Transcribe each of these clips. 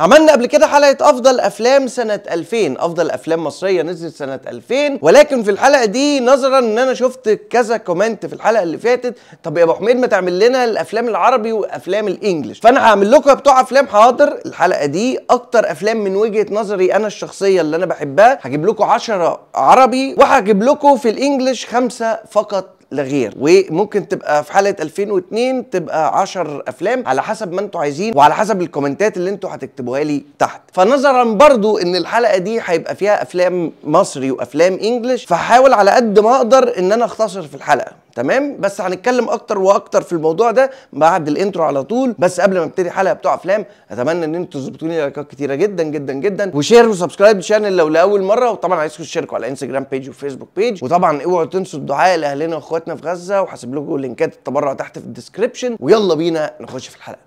عملنا قبل كده حلقة أفضل أفلام سنة 2000 أفضل أفلام مصرية نزلت سنة 2000 ولكن في الحلقة دي نظرا إن أنا شفت كذا كومنت في الحلقة اللي فاتت طب يا أبو حميد ما تعمل لنا الأفلام العربي وأفلام الإنجليش فأنا هعمل لكم يا بتوع أفلام حاضر الحلقة دي أكتر أفلام من وجهة نظري أنا الشخصية اللي أنا بحبها هجيب لكم 10 عربي وهجيب لكم في الإنجليش خمسة فقط لغير وممكن تبقى في حلقه 2002 تبقى 10 افلام على حسب ما انتوا عايزين وعلى حسب الكومنتات اللي انتوا هتكتبوها لي تحت فنظرا برضو ان الحلقه دي هيبقى فيها افلام مصري وافلام انجلش فحاول على قد ما اقدر ان انا اختصر في الحلقه تمام بس هنتكلم اكتر واكتر في الموضوع ده بعد الانترو على طول بس قبل ما ابتدي حلقه بتوع افلام اتمنى ان انتوا تظبطوا لي لايكات كتيره جدا جدا جدا وشير وسبسكرايب للشانل لو لاول مره وطبعا عايزكم تشاركوا على انستجرام بيج وفيسبوك بيج وطبعا اوعوا تنسوا الدعاء لاهلنا واخواتنا في غزه وهسيب لكم لينكات التبرع تحت في الديسكربشن ويلا بينا نخش في الحلقه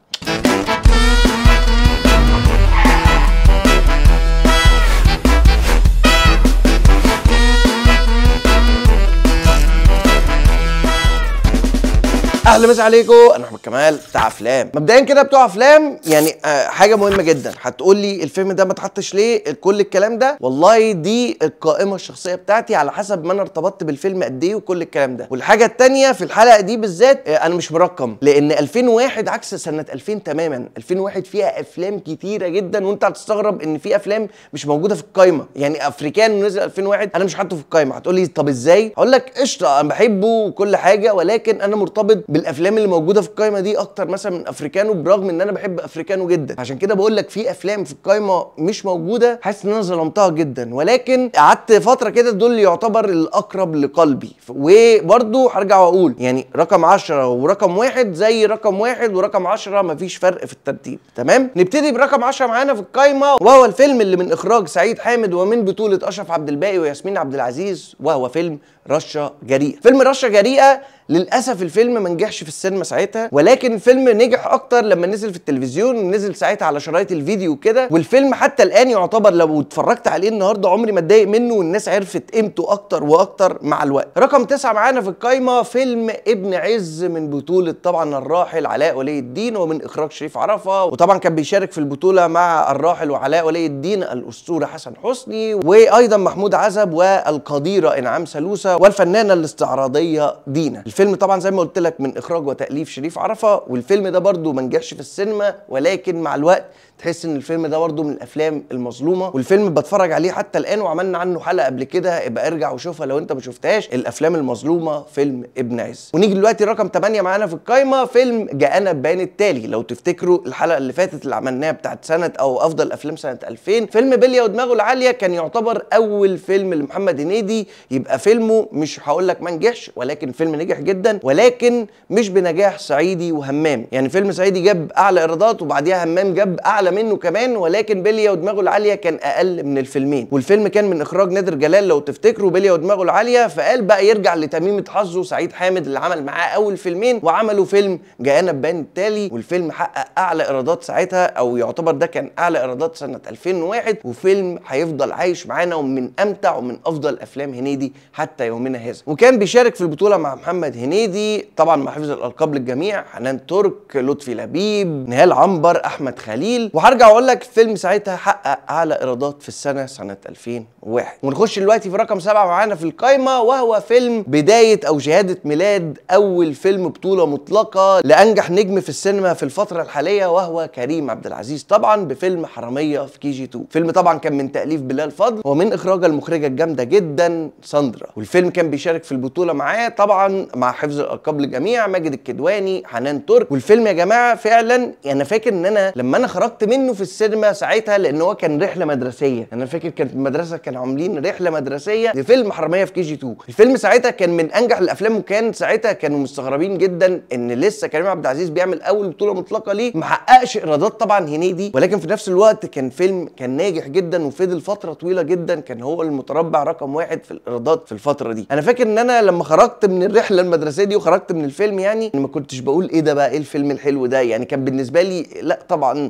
اهلا مسا عليكم انا احمد كمال بتاع افلام مبدئيا كده بتوع افلام يعني آه حاجه مهمه جدا هتقول لي الفيلم ده ما اتحطش ليه كل الكلام ده والله دي القائمه الشخصيه بتاعتي على حسب ما انا ارتبطت بالفيلم قد ايه وكل الكلام ده والحاجه الثانيه في الحلقه دي بالذات آه انا مش مرقم لان 2001 عكس سنه 2000 تماما 2001 فيها افلام كتيره جدا وانت هتستغرب ان في افلام مش موجوده في القايمه يعني افريكان نزل 2001 انا مش حاطه في القايمه هتقول لي طب ازاي هقول لك قشطه انا بحبه وكل حاجه ولكن انا مرتبط بالافلام اللي موجوده في القايمه دي اكتر مثلا من افريكانو برغم ان انا بحب افريكانو جدا عشان كده بقول لك في افلام في القايمه مش موجوده حاسس ان انا ظلمتها جدا ولكن قعدت فتره كده دول يعتبر الاقرب لقلبي وبرده هرجع واقول يعني رقم 10 ورقم واحد زي رقم واحد ورقم 10 مفيش فرق في الترتيب تمام نبتدي برقم 10 معانا في القايمه وهو الفيلم اللي من اخراج سعيد حامد ومن بطوله اشرف عبد الباقي وياسمين عبد العزيز وهو فيلم رشه جريئه فيلم رشه جريئه للاسف الفيلم ما نجحش في السينما ساعتها ولكن الفيلم نجح اكتر لما نزل في التلفزيون نزل ساعتها على شرايط الفيديو كده والفيلم حتى الان يعتبر لو اتفرجت عليه النهارده عمري ما اتضايق منه والناس عرفت قيمته اكتر واكتر مع الوقت رقم تسعة معانا في القايمه فيلم ابن عز من بطوله طبعا الراحل علاء ولي الدين ومن اخراج شريف عرفه وطبعا كان بيشارك في البطوله مع الراحل وعلاء ولي الدين الاسطوره حسن حسني وايضا محمود عزب والقديره انعام سلوسه والفنانه الاستعراضيه دينا الفيلم طبعا زي ما قلت لك من اخراج وتاليف شريف عرفه والفيلم ده برضو ما نجحش في السينما ولكن مع الوقت تحس ان الفيلم ده برده من الافلام المظلومه والفيلم بتفرج عليه حتى الان وعملنا عنه حلقه قبل كده ابقى ارجع وشوفها لو انت ما شفتهاش الافلام المظلومه فيلم ابن عز ونيجي دلوقتي رقم 8 معانا في القايمه فيلم جاءنا بان التالي لو تفتكروا الحلقه اللي فاتت اللي عملناها بتاعت سنه او افضل افلام سنه 2000 فيلم بليا ودماغه العاليه كان يعتبر اول فيلم لمحمد هنيدي يبقى فيلمه مش هقول لك ما نجحش ولكن فيلم نجح جدا ولكن مش بنجاح صعيدي وهمام يعني فيلم صعيدي جاب اعلى ايرادات وبعديها همام جاب اعلى منه كمان ولكن بليا ودماغه العالية كان أقل من الفيلمين والفيلم كان من إخراج نادر جلال لو تفتكروا بليا ودماغه العالية فقال بقى يرجع لتميمة حظه سعيد حامد اللي عمل معاه أول فيلمين وعملوا فيلم جانا ببان التالي والفيلم حقق أعلى إيرادات ساعتها أو يعتبر ده كان أعلى إيرادات سنة 2001 وفيلم هيفضل عايش معانا ومن أمتع ومن أفضل أفلام هنيدي حتى يومنا هذا وكان بيشارك في البطولة مع محمد هنيدي طبعا مع حفظ الألقاب للجميع حنان ترك لطفي لبيب نهال عنبر أحمد خليل وهرجع اقول لك الفيلم ساعتها حقق اعلى ايرادات في السنه سنه 2001 ونخش دلوقتي في رقم سبعه معانا في القايمه وهو فيلم بدايه او شهاده ميلاد اول فيلم بطوله مطلقه لانجح نجم في السينما في الفتره الحاليه وهو كريم عبد العزيز طبعا بفيلم حراميه في كي جي 2 فيلم طبعا كان من تاليف بلال فضل ومن اخراج المخرجه الجامده جدا ساندرا والفيلم كان بيشارك في البطوله معاه طبعا مع حفظ الالقاب للجميع ماجد الكدواني حنان ترك والفيلم يا جماعه فعلا انا يعني فاكر ان انا لما انا خرجت منه في السينما ساعتها لان هو كان رحله مدرسيه يعني انا فاكر كانت المدرسه كانوا عاملين رحله مدرسيه لفيلم حراميه في كي جي 2 الفيلم ساعتها كان من انجح الافلام وكان ساعتها كانوا مستغربين جدا ان لسه كريم عبد العزيز بيعمل اول بطوله مطلقه ليه محققش ايرادات طبعا هنيدي ولكن في نفس الوقت كان فيلم كان ناجح جدا وفضل فتره طويله جدا كان هو المتربع رقم واحد في الايرادات في الفتره دي انا فاكر ان انا لما خرجت من الرحله المدرسيه دي وخرجت من الفيلم يعني ما كنتش بقول ايه ده بقى ايه الفيلم الحلو ده يعني كان بالنسبه لي لا طبعا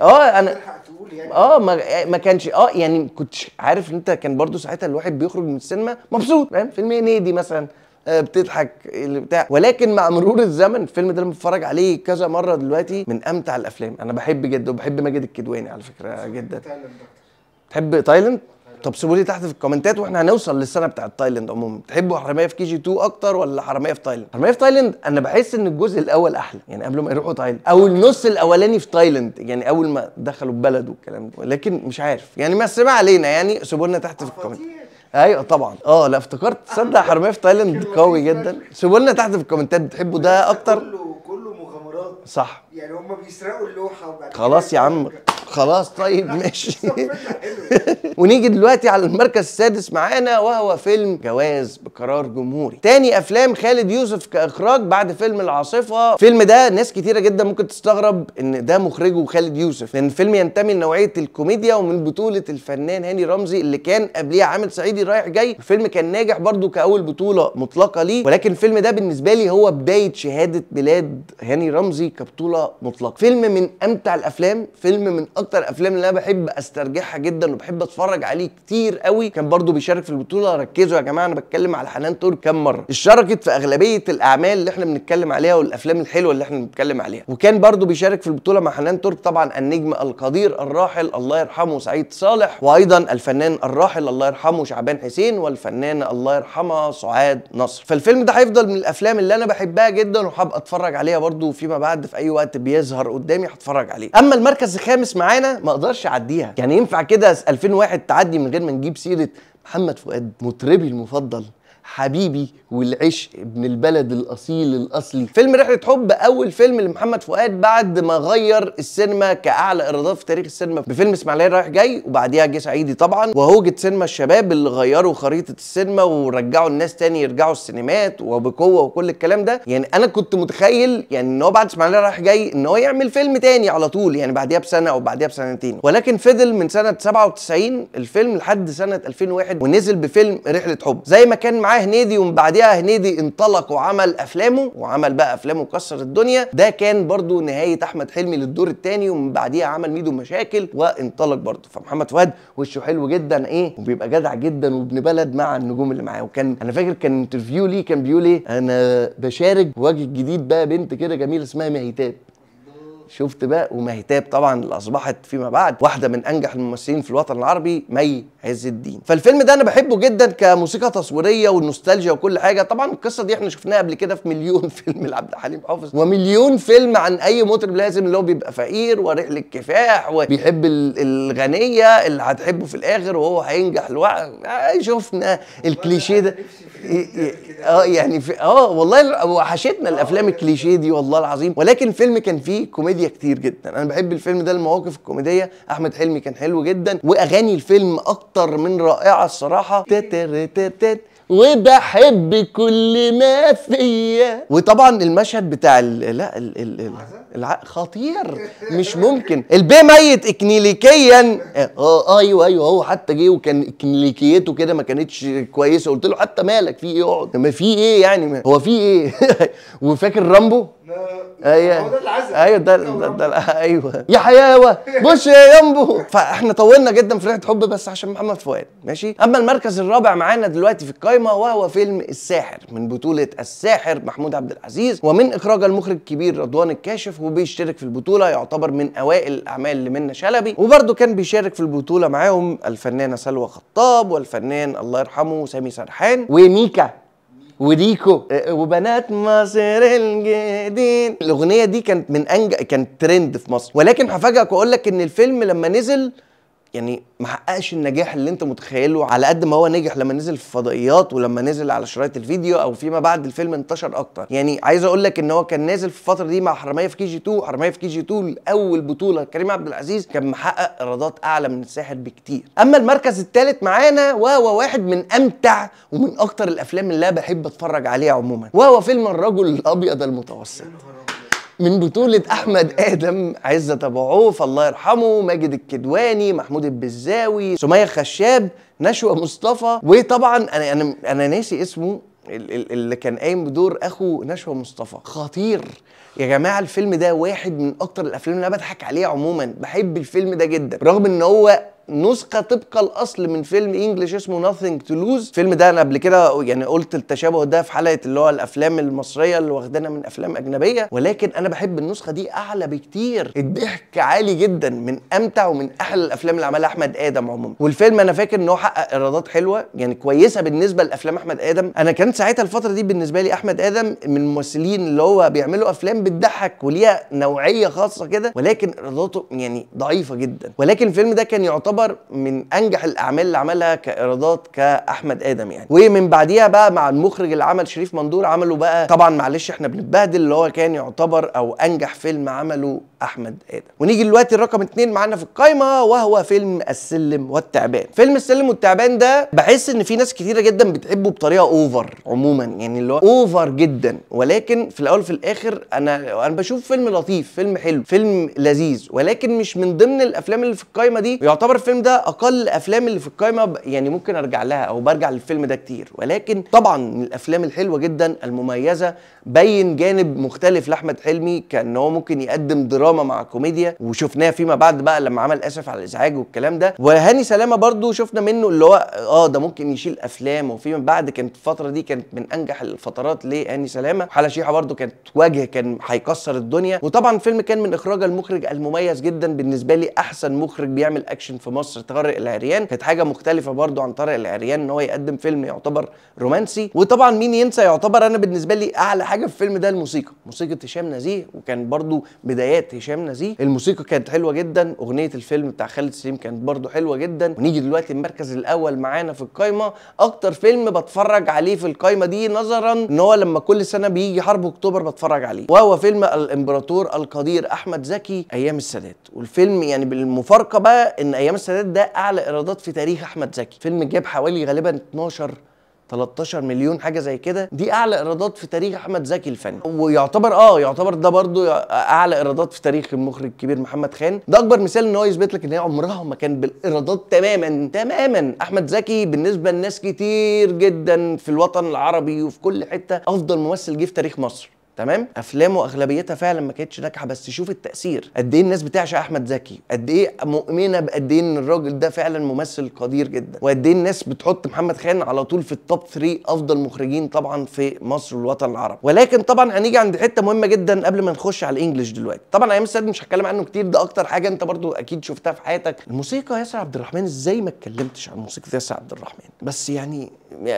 اه انا يعني. اه ما, ما كانش اه يعني كنتش عارف انت كان برضو ساعتها الواحد بيخرج من السينما مبسوط فاهم فيلم هنيدي مثلا آه، بتضحك اللي بتاع ولكن مع مرور الزمن الفيلم ده انا بتفرج عليه كذا مره دلوقتي من امتع الافلام انا بحب جدا وبحب ماجد الكدواني على فكره جدا تحب تايلاند طب سيبوا لي تحت في الكومنتات واحنا هنوصل للسنه بتاعت تايلاند عموما تحبوا حراميه في كي جي 2 اكتر ولا حراميه في تايلاند حراميه في تايلاند انا بحس ان الجزء الاول احلى يعني قبل ما يروحوا تايلاند او النص الاولاني في تايلاند يعني اول ما دخلوا البلد والكلام ده لكن مش عارف يعني بس ما علينا يعني سيبوا لنا تحت في الكومنتات ايوه طبعا اه لا افتكرت تصدق حرميه في تايلاند قوي جدا سيبوا لنا تحت في الكومنتات بتحبوا ده اكتر كله كله مغامرات صح يعني هم بيسرقوا اللوحه وبعد خلاص يا عم خلاص طيب ماشي ونيجي دلوقتي على المركز السادس معانا وهو فيلم جواز بقرار جمهوري تاني افلام خالد يوسف كاخراج بعد فيلم العاصفه الفيلم ده ناس كتيره جدا ممكن تستغرب ان ده مخرجه خالد يوسف لان الفيلم ينتمي لنوعيه الكوميديا ومن بطوله الفنان هاني رمزي اللي كان قبليه عامل صعيدي رايح جاي الفيلم كان ناجح برده كاول بطوله مطلقه ليه ولكن الفيلم ده بالنسبه لي هو بدايه شهاده بلاد هاني رمزي كبطوله مطلقه فيلم من امتع الافلام فيلم من اكتر افلام اللي انا بحب استرجعها جدا وبحب اتفرج عليه كتير قوي كان برضو بيشارك في البطوله ركزوا يا جماعه انا بتكلم على حنان ترك كام مره اشتركت في اغلبيه الاعمال اللي احنا بنتكلم عليها والافلام الحلوه اللي احنا بنتكلم عليها وكان برضو بيشارك في البطوله مع حنان ترك طبعا النجم القدير الراحل الله يرحمه سعيد صالح وايضا الفنان الراحل الله يرحمه شعبان حسين والفنانه الله يرحمها سعاد نصر فالفيلم ده هيفضل من الافلام اللي انا بحبها جدا وحابب اتفرج عليها برضو فيما بعد في اي وقت بيظهر قدامي هتفرج عليه اما المركز الخامس معانا ما اقدرش اعديها يعني ينفع كده 2000 واحد تعدي من غير ما نجيب سيره محمد فؤاد مطربي المفضل حبيبي والعشق ابن البلد الاصيل الاصلي فيلم رحله حب اول فيلم لمحمد فؤاد بعد ما غير السينما كاعلى ايرادات في تاريخ السينما بفيلم اسماعيليه رايح جاي وبعديها جه سعيدي طبعا وهوجه سينما الشباب اللي غيروا خريطه السينما ورجعوا الناس تاني يرجعوا السينمات وبقوه وكل الكلام ده يعني انا كنت متخيل يعني ان هو بعد اسماعيليه رايح جاي ان هو يعمل فيلم تاني على طول يعني بعديها بسنه او بعديها بسنتين ولكن فضل من سنه 97 الفيلم لحد سنه 2001 ونزل بفيلم رحله حب زي ما كان معاه معاه هنيدي ومن بعدها هنيدي انطلق وعمل افلامه وعمل بقى افلامه كسر الدنيا ده كان برضو نهايه احمد حلمي للدور الثاني ومن بعديها عمل ميدو مشاكل وانطلق برضو فمحمد فؤاد وشه حلو جدا ايه وبيبقى جدع جدا وابن بلد مع النجوم اللي معاه وكان انا فاكر كان انترفيو ليه كان بيقول ايه انا بشارك وجه جديد بقى بنت كده جميله اسمها مهيتات شفت بقى ومهتاب طبعا اللي اصبحت فيما بعد واحده من انجح الممثلين في الوطن العربي مي عز الدين فالفيلم ده انا بحبه جدا كموسيقى تصويريه والنوستالجيا وكل حاجه طبعا القصه دي احنا شفناها قبل كده في مليون فيلم لعبد الحليم حافظ ومليون فيلم عن اي مطرب لازم اللي هو بيبقى فقير ورحل الكفاح وبيحب الغنيه اللي هتحبه في الاخر وهو هينجح لوحده آه، شفنا الكليشيه ده اه يعني اه والله وحشتنا الافلام الكليشيه دي والله العظيم ولكن الفيلم كان فيه كوميديا كوميديا كتير جدا انا بحب الفيلم ده المواقف الكوميديه احمد حلمي كان حلو جدا واغاني الفيلم اكتر من رائعه الصراحه وبحب كل ما فيا وطبعا المشهد بتاع الـ لا الـ الـ الع... خطير مش ممكن البي ميت اكنيليكيا آه،, اه ايوه ايوه هو حتى جه وكان اكنيليكيته كده ما كانتش كويسه قلت له حتى مالك في ايه اقعد ما في ايه يعني ما هو في ايه وفاكر رامبو ايوه ايوه ده ده ايوه يا حياوه بص يا يامبو فاحنا طولنا جدا في رحله حب بس عشان محمد فؤاد ماشي اما المركز الرابع معانا دلوقتي في القايمه وهو فيلم الساحر من بطوله الساحر محمود عبد العزيز ومن اخراج المخرج الكبير رضوان الكاشف وبيشترك في البطوله يعتبر من اوائل الاعمال لمنى شلبي وبرده كان بيشارك في البطوله معاهم الفنانه سلوى خطاب والفنان الله يرحمه سامي سرحان وميكا وريكو آه، آه، وبنات مصر الجديد الاغنيه دي كانت من انجح كانت ترند في مصر ولكن هفاجئك واقول لك ان الفيلم لما نزل يعني ما حققش النجاح اللي انت متخيله على قد ما هو نجح لما نزل في الفضائيات ولما نزل على شرايط الفيديو او فيما بعد الفيلم انتشر اكتر يعني عايز اقول لك ان هو كان نازل في الفتره دي مع حراميه في كي جي 2 حراميه في كي جي 2 اول بطوله كريم عبد العزيز كان محقق ايرادات اعلى من الساحر بكتير اما المركز الثالث معانا وهو واحد من امتع ومن اكتر الافلام اللي انا بحب اتفرج عليها عموما وهو فيلم الرجل الابيض المتوسط من بطولة أحمد آدم عزت أبو عوف الله يرحمه ماجد الكدواني محمود البزاوي سمية خشاب نشوى مصطفى وطبعا أنا أنا أنا ناسي اسمه اللي كان قايم بدور اخو نشوى مصطفى خطير يا جماعه الفيلم ده واحد من اكتر الافلام اللي انا بضحك عليها عموما بحب الفيلم ده جدا رغم ان هو نسخه طبق الاصل من فيلم انجلش اسمه Nothing تو لوز الفيلم ده انا قبل كده يعني قلت التشابه ده في حلقه اللي هو الافلام المصريه اللي واخدانا من افلام اجنبيه ولكن انا بحب النسخه دي اعلى بكتير الضحك عالي جدا من امتع ومن احلى الافلام اللي عملها احمد ادم عموما والفيلم انا فاكر ان هو حقق ايرادات حلوه يعني كويسه بالنسبه لافلام احمد ادم انا كان ساعتها الفتره دي بالنسبه لي احمد ادم من الممثلين اللي هو بيعملوا افلام بتضحك وليها نوعيه خاصه كده ولكن ايراداته يعني ضعيفه جدا ولكن الفيلم ده كان يعتبر يعتبر من انجح الاعمال اللي عملها كايرادات كاحمد ادم يعني ومن بعديها بقى مع المخرج اللي عمل شريف مندور عملوا بقى طبعا معلش احنا بنتبهدل اللي هو كان يعتبر او انجح فيلم عمله احمد ادم ونيجي دلوقتي الرقم اتنين معانا في القايمه وهو فيلم السلم والتعبان فيلم السلم والتعبان ده بحس ان في ناس كتيره جدا بتحبه بطريقه اوفر عموما يعني اللي هو اوفر جدا ولكن في الاول في الاخر انا انا بشوف فيلم لطيف فيلم حلو فيلم لذيذ ولكن مش من ضمن الافلام اللي في القايمه دي يعتبر الفيلم ده اقل الافلام اللي في القايمه يعني ممكن ارجع لها او برجع للفيلم ده كتير ولكن طبعا من الافلام الحلوه جدا المميزه بين جانب مختلف لاحمد حلمي كان هو ممكن يقدم دراما دراما مع كوميديا وشفناه فيما بعد بقى لما عمل اسف على الازعاج والكلام ده وهاني سلامه برضو شفنا منه اللي هو اه ده ممكن يشيل افلام وفيما بعد كانت الفتره دي كانت من انجح الفترات لهاني سلامه حلا شيحه برضو كانت وجه كان هيكسر الدنيا وطبعا الفيلم كان من اخراج المخرج المميز جدا بالنسبه لي احسن مخرج بيعمل اكشن في مصر طارق العريان كانت حاجه مختلفه برضو عن طارق العريان ان هو يقدم فيلم يعتبر رومانسي وطبعا مين ينسى يعتبر انا بالنسبه لي اعلى حاجه في الفيلم ده الموسيقى موسيقى هشام نزيه وكان برضو بدايات هشام نزيه الموسيقى كانت حلوه جدا اغنيه الفيلم بتاع خالد سليم كانت برده حلوه جدا ونيجي دلوقتي المركز الاول معانا في القايمه اكتر فيلم بتفرج عليه في القايمه دي نظرا ان هو لما كل سنه بيجي حرب اكتوبر بتفرج عليه وهو فيلم الامبراطور القدير احمد زكي ايام السادات والفيلم يعني بالمفارقه بقى ان ايام السادات ده اعلى ايرادات في تاريخ احمد زكي فيلم جاب حوالي غالبا 12 13 مليون حاجه زي كده دي اعلى ايرادات في تاريخ احمد زكي الفني ويعتبر اه يعتبر ده برضو اعلى ايرادات في تاريخ المخرج الكبير محمد خان ده اكبر مثال ان هو يثبت لك ان هي عمرها ما كان بالايرادات تماما تماما احمد زكي بالنسبه لناس كتير جدا في الوطن العربي وفي كل حته افضل ممثل جه في تاريخ مصر تمام افلامه اغلبيتها فعلا ما كانتش ناجحه بس شوف التاثير قد ايه الناس بتعشق احمد زكي قد ايه مؤمنه بقد ايه ان الراجل ده فعلا ممثل قدير جدا وقد ايه الناس بتحط محمد خان على طول في التوب 3 افضل مخرجين طبعا في مصر والوطن العربي ولكن طبعا هنيجي عند حته مهمه جدا قبل ما نخش على الانجليش دلوقتي طبعا ايام السيد مش هتكلم عنه كتير ده اكتر حاجه انت برضو اكيد شفتها في حياتك الموسيقى ياسر عبد الرحمن ازاي ما اتكلمتش عن موسيقى ياسر عبد الرحمن بس يعني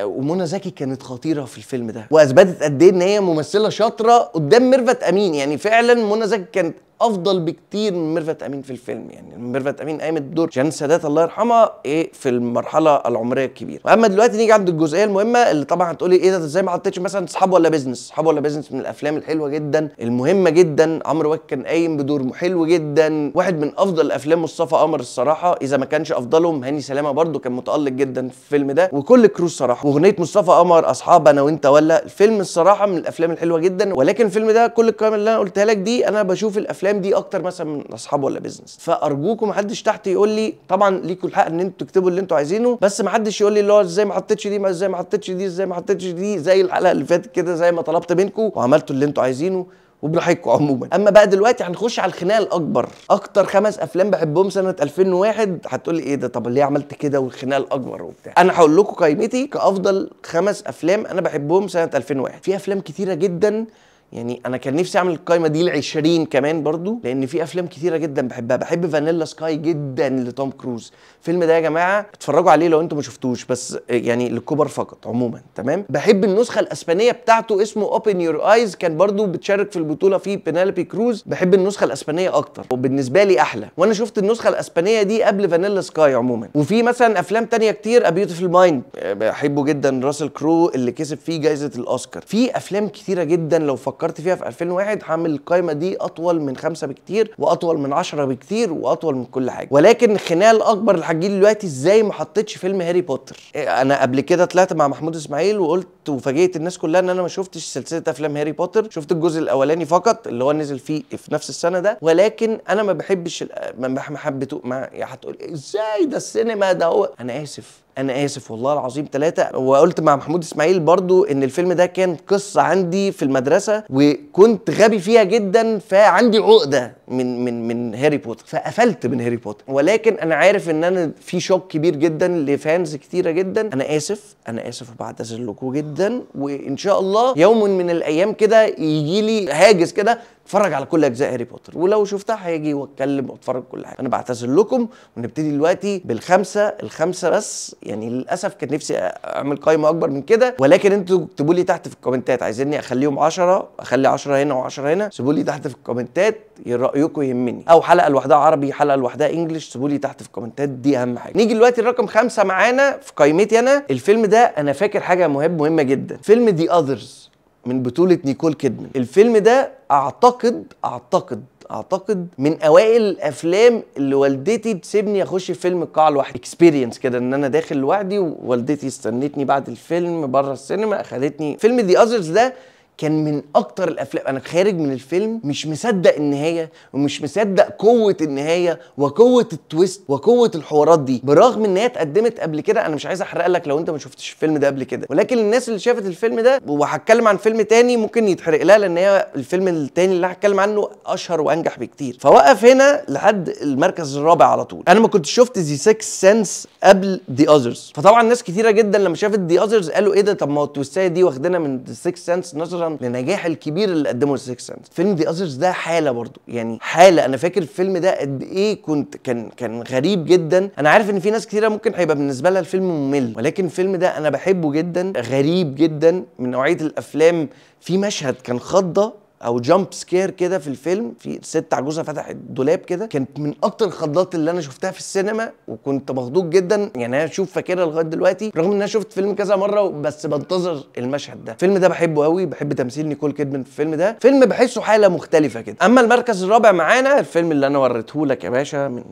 ومنى زكي كانت خطيره في الفيلم ده واثبتت قد ايه ان هي ممثله شاطره قدام ميرفت امين يعني فعلا منى زكي كانت افضل بكتير من ميرفت امين في الفيلم يعني ميرفت امين قامت بدور جان سادات الله يرحمها ايه في المرحله العمريه الكبيره واما دلوقتي نيجي عند الجزئيه المهمه اللي طبعا هتقولي ايه ده ازاي ما حطيتش مثلا اصحاب ولا بيزنس اصحاب ولا بيزنس من الافلام الحلوه جدا المهمه جدا عمرو واك كان قايم بدور حلو جدا واحد من افضل افلام مصطفى قمر الصراحه اذا ما كانش افضلهم هاني سلامه برده كان متالق جدا في الفيلم ده وكل كروز صراحه واغنيه مصطفى قمر اصحاب انا وانت ولا الفيلم الصراحه من الافلام الحلوه جدا ولكن الفيلم ده كل الكلام اللي انا قلتها لك دي انا بشوف الافلام الافلام دي اكتر مثلا من اصحاب ولا بيزنس فارجوكم محدش تحت يقول لي طبعا ليكوا الحق ان انتوا تكتبوا اللي انتوا عايزينه بس محدش يقول لي اللي هو ازاي ما حطيتش دي ازاي ما حطيتش دي ازاي ما حطيتش دي زي الحلقه اللي فاتت كده زي ما طلبت منكم وعملتوا اللي انتوا عايزينه وبراحتكم عموما اما بقى دلوقتي هنخش على الخناقه الاكبر اكتر خمس افلام بحبهم سنه 2001 هتقول لي ايه ده طب ليه عملت كده والخناقه الاكبر وبتاع انا هقول لكم قائمتي كافضل خمس افلام انا بحبهم سنه 2001 في افلام كتيره جدا يعني انا كان نفسي اعمل القايمه دي ل 20 كمان برضو لان في افلام كتيره جدا بحبها بحب فانيلا سكاي جدا لتوم كروز الفيلم ده يا جماعه اتفرجوا عليه لو انتم ما شفتوش بس يعني للكبر فقط عموما تمام بحب النسخه الاسبانيه بتاعته اسمه اوبن يور ايز كان برضو بتشارك في البطوله فيه بينالبي كروز بحب النسخه الاسبانيه اكتر وبالنسبه لي احلى وانا شفت النسخه الاسبانيه دي قبل فانيلا سكاي عموما وفي مثلا افلام تانية كتير ابيوتيفل آه، مايند بحبه جدا راسل كرو اللي كسب فيه جائزه الاوسكار في افلام كتيره جدا لو فكرت فكرت فيها في 2001 هعمل القايمه دي اطول من خمسه بكتير واطول من 10 بكتير واطول من كل حاجه ولكن الخناقه الاكبر اللي هتجيلي دلوقتي ازاي ما حطيتش فيلم هاري بوتر إيه، انا قبل كده طلعت مع محمود اسماعيل وقلت وفاجئت الناس كلها ان انا ما شفتش سلسله افلام هاري بوتر شفت الجزء الاولاني فقط اللي هو نزل فيه في نفس السنه ده ولكن انا ما بحبش ما حبيته ما يعني هتقول ازاي ده السينما ده هو انا اسف انا اسف والله العظيم ثلاثه وقلت مع محمود اسماعيل برضو ان الفيلم ده كان قصه عندي في المدرسه وكنت غبي فيها جدا فعندي عقده من من من هاري بوتر فقفلت من هاري بوتر ولكن انا عارف ان انا في شوك كبير جدا لفانز كتيره جدا انا اسف انا اسف وبعتذر لكم جدا وان شاء الله يوم من الايام كده يجي لي هاجس كده اتفرج على كل اجزاء هاري بوتر ولو شفتها هيجي واتكلم واتفرج كل حاجه انا بعتذر لكم ونبتدي دلوقتي بالخمسه الخمسه بس يعني للاسف كان نفسي اعمل قائمه اكبر من كده ولكن انتوا اكتبوا لي تحت في الكومنتات عايزيني اخليهم 10 اخلي 10 هنا و10 هنا سيبوا لي تحت في الكومنتات ايه رايكم يهمني او حلقه لوحدها عربي حلقه لوحدها انجلش سيبوا لي تحت في الكومنتات دي اهم حاجه نيجي دلوقتي الرقم خمسة معانا في قائمتي انا الفيلم ده انا فاكر حاجه مهمه مهمه جدا فيلم دي اذرز من بطوله نيكول كيدمان الفيلم ده اعتقد اعتقد اعتقد من اوائل الافلام اللي والدتي تسيبني اخش فيلم القاعه لوحدي اكسبيرينس كده ان انا داخل لوحدي ووالدتي استنتني بعد الفيلم بره السينما اخذتني فيلم دي اذرز ده كان من اكتر الافلام انا خارج من الفيلم مش مصدق النهايه ومش مصدق قوه النهايه وقوه التويست وقوه الحوارات دي برغم ان هي اتقدمت قبل كده انا مش عايز احرق لك لو انت ما شفتش الفيلم ده قبل كده ولكن الناس اللي شافت الفيلم ده وهتكلم عن فيلم تاني ممكن يتحرق لها لان هي الفيلم التاني اللي هتكلم عنه اشهر وانجح بكتير فوقف هنا لحد المركز الرابع على طول انا ما كنتش شفت ذا سكس سنس قبل ذا اذرز فطبعا ناس كتيره جدا لما شافت ذا اذرز قالوا ايه ده طب ما التويستات دي واخدنا من ذا سكس سنس نظرا لنجاح الكبير اللي قدمه السكس سنس فيلم دي اذرز ده حاله برضو يعني حاله انا فاكر الفيلم ده قد ايه كنت كان كان غريب جدا انا عارف ان في ناس كتيره ممكن هيبقى بالنسبه لها الفيلم ممل ولكن الفيلم ده انا بحبه جدا غريب جدا من نوعيه الافلام في مشهد كان خضه او جامب سكير كده في الفيلم في ست عجوزه فتحت دولاب كده كانت من اكتر الخضات اللي انا شفتها في السينما وكنت مخضوض جدا يعني انا اشوف فاكرها لغايه دلوقتي رغم ان انا شفت فيلم كذا مره بس بنتظر المشهد ده الفيلم ده بحبه قوي بحب تمثيل نيكول كيدمان في الفيلم ده فيلم بحسه حاله مختلفه كده اما المركز الرابع معانا الفيلم اللي انا وريته لك يا باشا من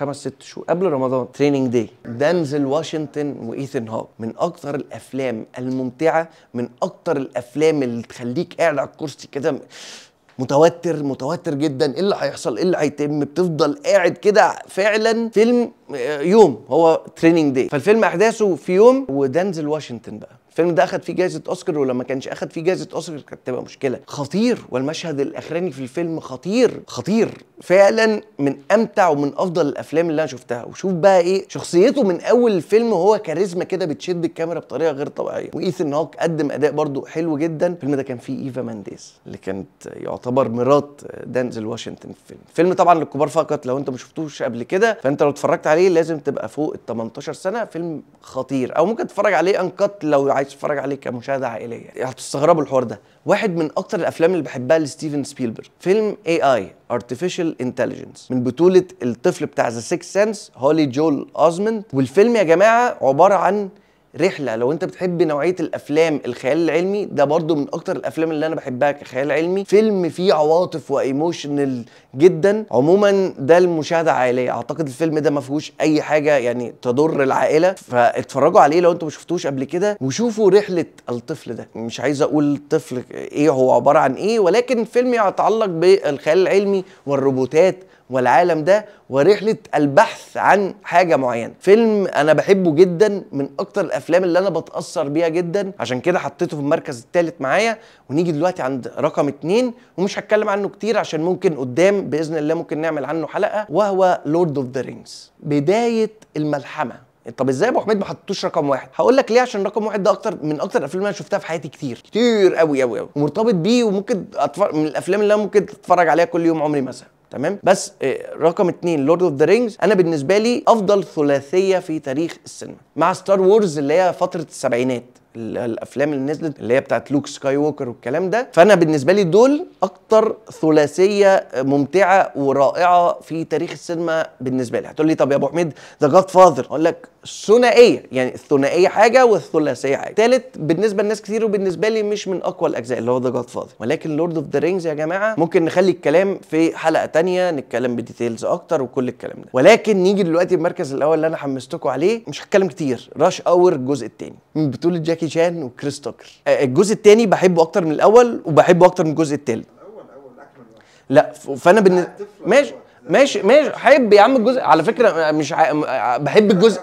خمس ست شهور قبل رمضان تريننج داي دانزل واشنطن وايثن هوك من اكتر الافلام الممتعه من اكتر الافلام اللي تخليك قاعد على الكرسي كده متوتر متوتر جدا ايه اللي هيحصل ايه اللي هيتم بتفضل قاعد كده فعلا فيلم آه، يوم هو تريننج داي فالفيلم احداثه في يوم ودانزل واشنطن بقى الفيلم ده اخد فيه جائزه اوسكار ولما كانش اخد فيه جائزه اوسكار كانت تبقى مشكله خطير والمشهد الاخراني في الفيلم خطير خطير فعلا من امتع ومن افضل الافلام اللي انا شفتها وشوف بقى ايه شخصيته من اول الفيلم وهو كاريزما كده بتشد الكاميرا بطريقه غير طبيعيه وايثن هوك قدم اداء برده حلو جدا الفيلم ده كان فيه ايفا مانديز اللي كانت يعتبر مرات دانزل واشنطن في الفيلم فيلم طبعا للكبار فقط لو انت ما شفتوش قبل كده فانت لو اتفرجت عليه لازم تبقى فوق ال 18 سنه فيلم خطير او ممكن تتفرج عليه انكت لو عايز تتفرج عليه كمشاهده عائليه هتستغربوا الحوار ده واحد من اكتر الافلام اللي بحبها لستيفن سبيلبرغ فيلم اي اي ارتفيشال انتليجنس من بطوله الطفل بتاع ذا سيكس سنس هولي جول اوزمنت والفيلم يا جماعه عباره عن رحله لو انت بتحب نوعيه الافلام الخيال العلمي ده برضو من اكتر الافلام اللي انا بحبها كخيال علمي فيلم فيه عواطف وايموشنال جدا عموما ده المشاهده عائليه اعتقد الفيلم ده ما فيهوش اي حاجه يعني تضر العائله فاتفرجوا عليه لو انتوا ما شفتوش قبل كده وشوفوا رحله الطفل ده مش عايز اقول طفل ايه هو عباره عن ايه ولكن فيلم يتعلق بالخيال العلمي والروبوتات والعالم ده ورحله البحث عن حاجه معينه فيلم انا بحبه جدا من اكتر الافلام اللي انا بتاثر بيها جدا عشان كده حطيته في المركز الثالث معايا ونيجي دلوقتي عند رقم اتنين ومش هتكلم عنه كتير عشان ممكن قدام باذن الله ممكن نعمل عنه حلقه وهو لورد اوف ذا رينجز بدايه الملحمه طب ازاي ابو حميد ما حطيتوش رقم واحد هقول لك ليه عشان رقم واحد ده اكتر من اكتر الافلام اللي انا شفتها في حياتي كتير كتير قوي قوي قوي ومرتبط بيه وممكن أتفرج من الافلام اللي انا ممكن اتفرج عليها كل يوم عمري مثلا تمام بس آه، رقم اتنين لورد اوف ذا رينجز انا بالنسبه لي افضل ثلاثيه في تاريخ السينما مع ستار وورز اللي هي فتره السبعينات الافلام اللي نزلت اللي هي بتاعت لوك سكاي ووكر والكلام ده فانا بالنسبه لي دول اكتر ثلاثيه آه، ممتعه ورائعه في تاريخ السينما بالنسبه لي هتقول لي طب يا ابو حميد ذا جاد فاذر اقول لك ثنائيه يعني الثنائيه حاجه والثلاثيه حاجه ثالث بالنسبه لناس كتير وبالنسبه لي مش من اقوى الاجزاء اللي هو ذا جاد فاذر ولكن لورد اوف ذا رينجز يا جماعه ممكن نخلي الكلام في حلقه تانية نتكلم بديتيلز اكتر وكل الكلام ده ولكن نيجي دلوقتي المركز الاول اللي انا حمستكم عليه مش هتكلم كتير راش اور الجزء الثاني من بطوله جاكي شان وكريس توكر الجزء الثاني بحبه اكتر من الاول وبحبه اكتر من الجزء الثالث لا فانا بالنسبه ماشي ماشي ماشي حب يا عم الجزء على فكره مش ع... بحب الجزء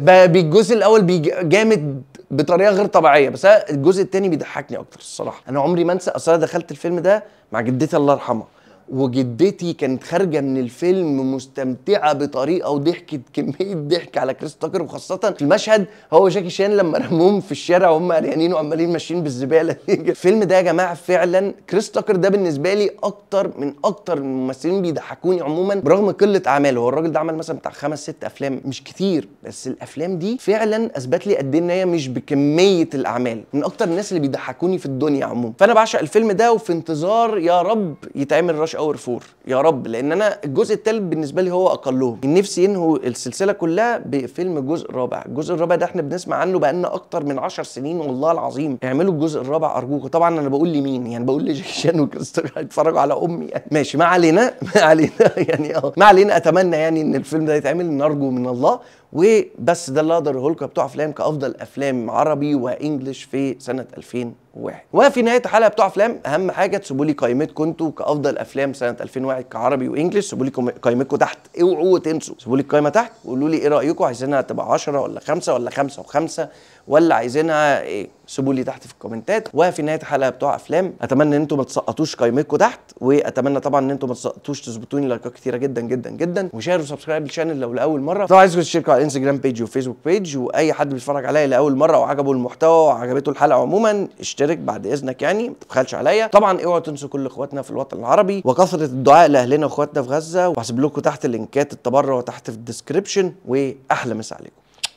الجزء الاول جامد بطريقه غير طبيعيه بس الجزء الثاني بيضحكني اكتر الصراحه انا عمري ما انسى اصلا دخلت الفيلم ده مع جدتي الله يرحمها وجدتي كانت خارجه من الفيلم مستمتعه بطريقه وضحكت كميه ضحك على كريس تاكر وخاصه في المشهد هو جاكي شان لما رموهم في الشارع وهم قلقانين وعمالين ماشيين بالزباله الفيلم ده يا جماعه فعلا كريس تاكر ده بالنسبه لي اكتر من اكتر الممثلين بيضحكوني عموما برغم قله اعماله هو الراجل ده عمل مثلا بتاع خمس ست افلام مش كتير بس الافلام دي فعلا اثبت لي قد ايه ان هي مش بكميه الاعمال من اكتر الناس اللي بيضحكوني في الدنيا عموما فانا بعشق الفيلم ده وفي انتظار يا رب يتعمل رش اور فور يا رب لان انا الجزء الثالث بالنسبه لي هو اقلهم نفسي ينهوا السلسله كلها بفيلم الجزء الرابع الجزء الرابع ده احنا بنسمع عنه بقالنا اكتر من 10 سنين والله العظيم اعملوا الجزء الرابع ارجوكم طبعا انا بقول لمين يعني بقول لجيشان وكريستوفر هيتفرجوا على امي يعني. ماشي ما علينا ما علينا يعني اه ما علينا اتمنى يعني ان الفيلم ده يتعمل نرجو من الله وبس ده اللي اقدر اقوله لكم بتوع افلام كافضل افلام عربي وانجلش في سنه 2000 واحد وفي نهايه الحلقه بتوع افلام اهم حاجه تسيبوا لي قائمتكم انتوا كافضل افلام سنه 2001 كعربي وانجلش سيبوا لي قائمتكم تحت اوعوا تنسوا سيبوا لي القائمه تحت وقولوا لي ايه رايكم عايزينها تبقى 10 ولا 5 ولا 5 و5 ولا عايزينها ايه سيبوا لي تحت في الكومنتات وفي نهايه الحلقه بتوع افلام اتمنى ان انتم ما تسقطوش قيمتكم تحت واتمنى طبعا ان انتم ما تسقطوش تظبطوني لايكات كتيره جدا جدا جدا وشير وسبسكرايب للشانل لو لاول مره طبعا عايزكم تشتركوا على الانستجرام بيج وفيسبوك بيج واي حد بيتفرج عليا لاول مره وعجبه المحتوى وعجبته الحلقه عموما اشترك بعد اذنك يعني ما تبخلش عليا طبعا اوعوا تنسوا كل اخواتنا في الوطن العربي وكثره الدعاء لاهلنا واخواتنا في غزه وهسيب لكم تحت لينكات التبرع تحت في الديسكربشن واحلى مسا عليكم